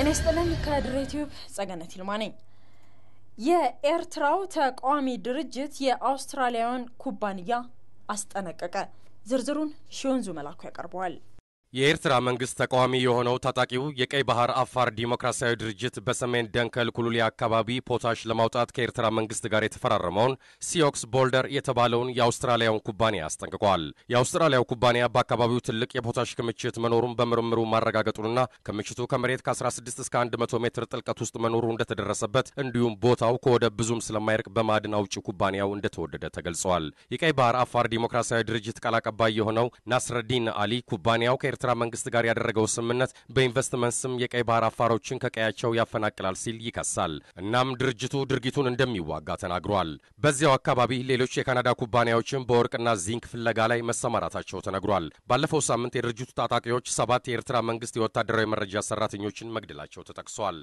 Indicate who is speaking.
Speaker 1: እኔ ስጥልን ከድሬ ቲዩብ ጸገነት ይልማ ነኝ። የኤርትራው ተቃዋሚ ድርጅት የአውስትራሊያውያን ኩባንያ አስጠነቀቀ። ዝርዝሩን ሺወንዙ መላኩ ያቀርበዋል።
Speaker 2: የኤርትራ መንግስት ተቃዋሚ የሆነው ታጣቂው የቀይ ባህር አፋር ዲሞክራሲያዊ ድርጅት በሰሜን ደንከል ኩሉሊ አካባቢ ፖታሽ ለማውጣት ከኤርትራ መንግስት ጋር የተፈራረመውን ሲኦክስ ቦልደር የተባለውን የአውስትራሊያውን ኩባንያ አስጠንቅቋል። የአውስትራሊያው ኩባንያ በአካባቢው ትልቅ የፖታሽ ክምችት መኖሩን በምርምሩ ማረጋገጡንና ክምችቱ ከመሬት ከ16 እስከ 100 ሜትር ጥልቀት ውስጥ መኖሩ እንደተደረሰበት እንዲሁም ቦታው ከወደብ ብዙም ስለማይርቅ በማዕድን አውጪ ኩባንያው እንደተወደደ ተገልጿል። የቀይ ባህር አፋር ዲሞክራሲያዊ ድርጅት ቃል አቀባይ የሆነው ናስረዲን አሊ ኩባንያው ከኤርትራ ከኤርትራ መንግስት ጋር ያደረገው ስምምነት በኢንቨስትመንት ስም የቀይ ባህር አፋሮችን ከቀያቸው ያፈናቅላል ሲል ይከሳል። እናም ድርጅቱ ድርጊቱን እንደሚዋጋ ተናግሯል። በዚያው አካባቢ ሌሎች የካናዳ ኩባንያዎችን በወርቅና ዚንክ ፍለጋ ላይ መሰማራታቸው ተነግሯል። ባለፈው ሳምንት የድርጅቱ ታጣቂዎች ሰባት የኤርትራ መንግስት የወታደራዊ መረጃ ሰራተኞችን መግደላቸው ተጠቅሷል።